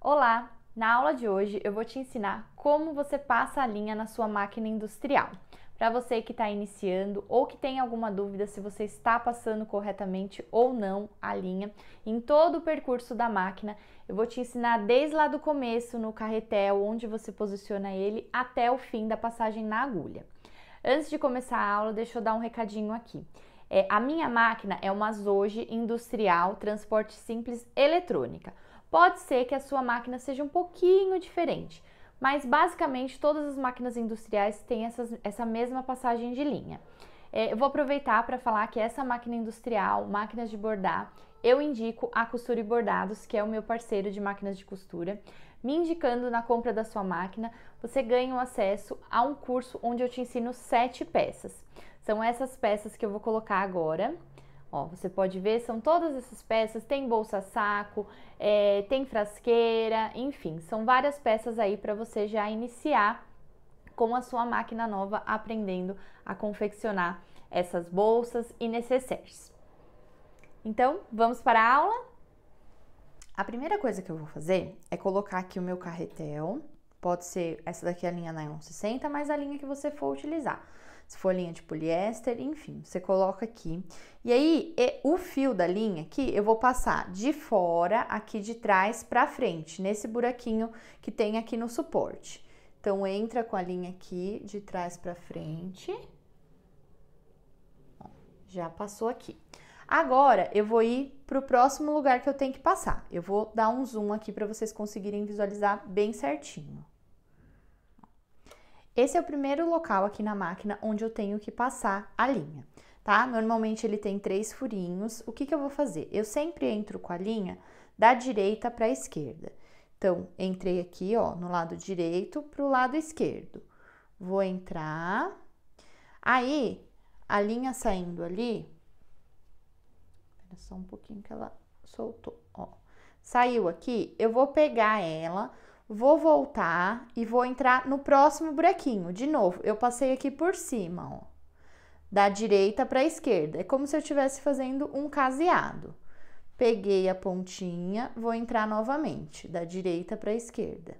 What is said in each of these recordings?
Olá! Na aula de hoje eu vou te ensinar como você passa a linha na sua máquina industrial. Para você que está iniciando ou que tem alguma dúvida se você está passando corretamente ou não a linha em todo o percurso da máquina, eu vou te ensinar desde lá do começo no carretel, onde você posiciona ele, até o fim da passagem na agulha. Antes de começar a aula, deixa eu dar um recadinho aqui. É, a minha máquina é uma Zoji industrial, transporte simples, eletrônica. Pode ser que a sua máquina seja um pouquinho diferente, mas basicamente todas as máquinas industriais têm essas, essa mesma passagem de linha. É, eu vou aproveitar para falar que essa máquina industrial, máquinas de bordar, eu indico a Costura e Bordados, que é o meu parceiro de máquinas de costura. Me indicando na compra da sua máquina, você ganha o acesso a um curso onde eu te ensino sete peças. São essas peças que eu vou colocar agora. Ó, você pode ver, são todas essas peças, tem bolsa saco, é, tem frasqueira, enfim, são várias peças aí para você já iniciar com a sua máquina nova aprendendo a confeccionar essas bolsas e necessaires. Então, vamos para a aula? A primeira coisa que eu vou fazer é colocar aqui o meu carretel, pode ser, essa daqui é a linha nylon 60, mas a linha que você for utilizar se for linha de poliéster, enfim, você coloca aqui. E aí, o fio da linha aqui, eu vou passar de fora, aqui de trás para frente, nesse buraquinho que tem aqui no suporte. Então, entra com a linha aqui, de trás para frente. Já passou aqui. Agora, eu vou ir para o próximo lugar que eu tenho que passar. Eu vou dar um zoom aqui para vocês conseguirem visualizar bem certinho. Esse é o primeiro local aqui na máquina onde eu tenho que passar a linha, tá? Normalmente ele tem três furinhos. O que, que eu vou fazer? Eu sempre entro com a linha da direita para a esquerda. Então, entrei aqui, ó, no lado direito para o lado esquerdo. Vou entrar. Aí, a linha saindo ali... Espera só um pouquinho que ela soltou, ó. Saiu aqui, eu vou pegar ela vou voltar e vou entrar no próximo buraquinho. De novo, eu passei aqui por cima, ó, da direita para a esquerda. É como se eu estivesse fazendo um caseado. Peguei a pontinha, vou entrar novamente, da direita para a esquerda.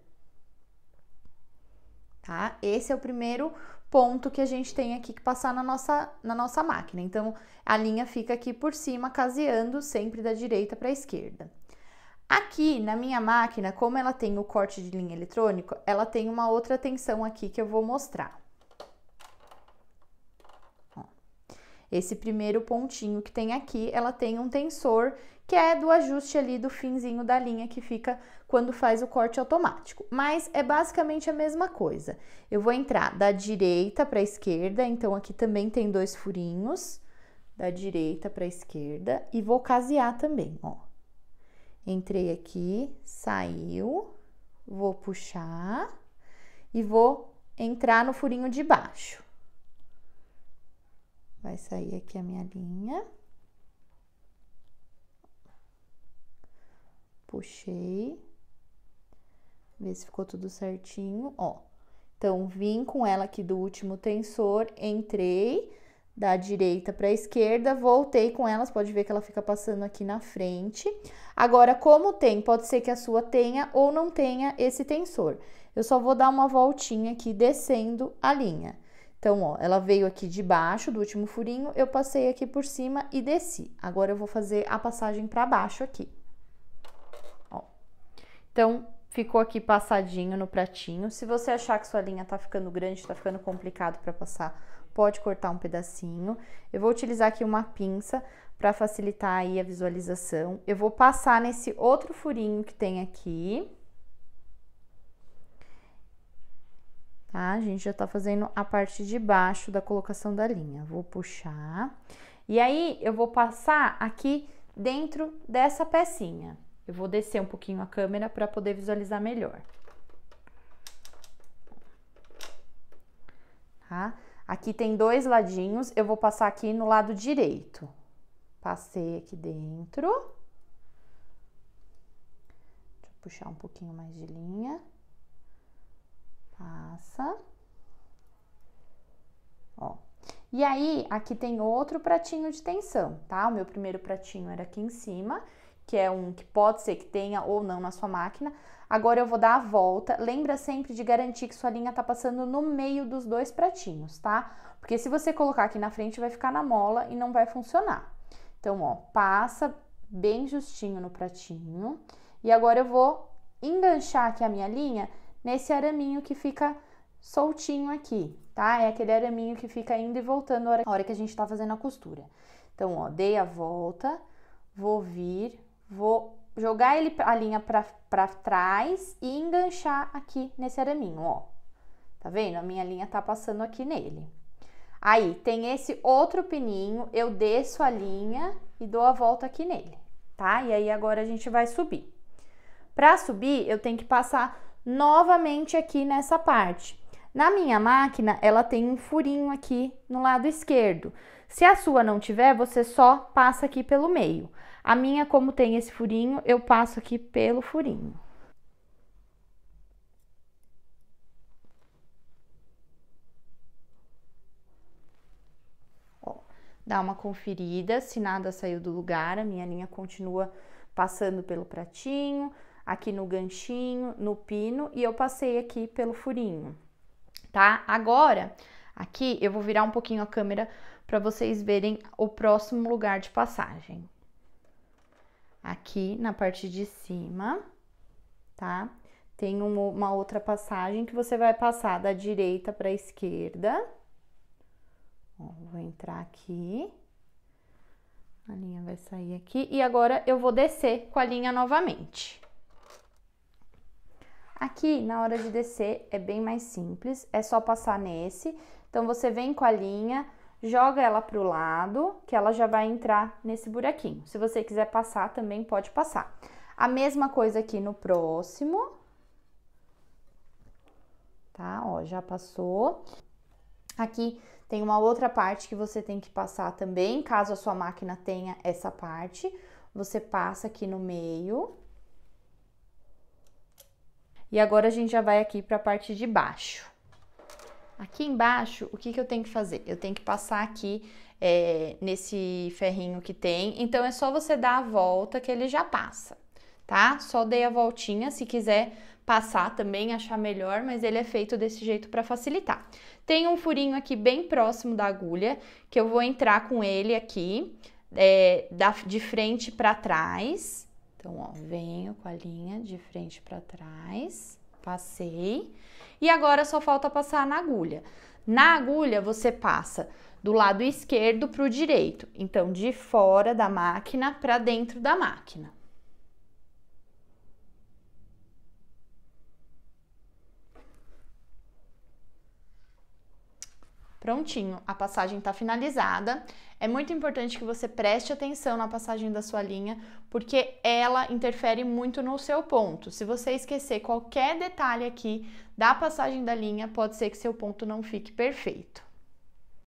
Tá? Esse é o primeiro ponto que a gente tem aqui que passar na nossa, na nossa máquina. Então, a linha fica aqui por cima, caseando sempre da direita para a esquerda. Aqui na minha máquina, como ela tem o corte de linha eletrônico, ela tem uma outra tensão aqui que eu vou mostrar. esse primeiro pontinho que tem aqui, ela tem um tensor que é do ajuste ali do finzinho da linha que fica quando faz o corte automático. Mas é basicamente a mesma coisa. Eu vou entrar da direita para a esquerda, então aqui também tem dois furinhos, da direita para a esquerda, e vou casear também, ó. Entrei aqui, saiu, vou puxar e vou entrar no furinho de baixo. Vai sair aqui a minha linha. Puxei. Ver se ficou tudo certinho, ó. Então, vim com ela aqui do último tensor, entrei, da direita para a esquerda, voltei com elas, pode ver que ela fica passando aqui na frente. Agora, como tem, pode ser que a sua tenha ou não tenha esse tensor. Eu só vou dar uma voltinha aqui descendo a linha. Então, ó, ela veio aqui de baixo do último furinho, eu passei aqui por cima e desci. Agora, eu vou fazer a passagem para baixo aqui. Ó. Então, ficou aqui passadinho no pratinho. Se você achar que sua linha tá ficando grande, tá ficando complicado para passar pode cortar um pedacinho. Eu vou utilizar aqui uma pinça para facilitar aí a visualização. Eu vou passar nesse outro furinho que tem aqui. Tá? A gente já tá fazendo a parte de baixo da colocação da linha. Vou puxar. E aí, eu vou passar aqui dentro dessa pecinha. Eu vou descer um pouquinho a câmera para poder visualizar melhor. Tá? Aqui tem dois ladinhos, eu vou passar aqui no lado direito. Passei aqui dentro. Deixa eu puxar um pouquinho mais de linha. Passa. Ó. E aí, aqui tem outro pratinho de tensão, tá? O meu primeiro pratinho era aqui em cima que é um que pode ser que tenha ou não na sua máquina. Agora eu vou dar a volta. Lembra sempre de garantir que sua linha tá passando no meio dos dois pratinhos, tá? Porque se você colocar aqui na frente, vai ficar na mola e não vai funcionar. Então, ó, passa bem justinho no pratinho. E agora eu vou enganchar aqui a minha linha nesse araminho que fica soltinho aqui, tá? É aquele araminho que fica indo e voltando na hora que a gente tá fazendo a costura. Então, ó, dei a volta, vou vir, Vou jogar ele a linha para trás e enganchar aqui nesse araminho, ó. Tá vendo? A minha linha tá passando aqui nele. Aí, tem esse outro pininho, eu desço a linha e dou a volta aqui nele, tá? E aí, agora a gente vai subir. Pra subir, eu tenho que passar novamente aqui nessa parte. Na minha máquina, ela tem um furinho aqui no lado esquerdo. Se a sua não tiver, você só passa aqui pelo meio. A minha, como tem esse furinho, eu passo aqui pelo furinho. Ó, dá uma conferida se nada saiu do lugar, a minha linha continua passando pelo pratinho, aqui no ganchinho, no pino e eu passei aqui pelo furinho, tá? Agora, aqui eu vou virar um pouquinho a câmera para vocês verem o próximo lugar de passagem aqui na parte de cima, tá? Tem uma outra passagem que você vai passar da direita para a esquerda. vou entrar aqui. A linha vai sair aqui. E agora eu vou descer com a linha novamente. Aqui, na hora de descer, é bem mais simples. É só passar nesse. Então, você vem com a linha joga ela para o lado, que ela já vai entrar nesse buraquinho. Se você quiser passar, também pode passar. A mesma coisa aqui no próximo. Tá, ó, já passou. Aqui tem uma outra parte que você tem que passar também, caso a sua máquina tenha essa parte. Você passa aqui no meio. E agora a gente já vai aqui para a parte de baixo. Aqui embaixo, o que, que eu tenho que fazer? Eu tenho que passar aqui é, nesse ferrinho que tem. Então, é só você dar a volta que ele já passa, tá? Só dei a voltinha, se quiser passar também, achar melhor, mas ele é feito desse jeito para facilitar. Tem um furinho aqui bem próximo da agulha, que eu vou entrar com ele aqui, é, da, de frente para trás. Então, ó, venho com a linha de frente para trás, passei. Passei e agora só falta passar na agulha. Na agulha você passa do lado esquerdo para o direito, então de fora da máquina para dentro da máquina. Prontinho, a passagem está finalizada. É muito importante que você preste atenção na passagem da sua linha, porque ela interfere muito no seu ponto. Se você esquecer qualquer detalhe aqui da passagem da linha, pode ser que seu ponto não fique perfeito.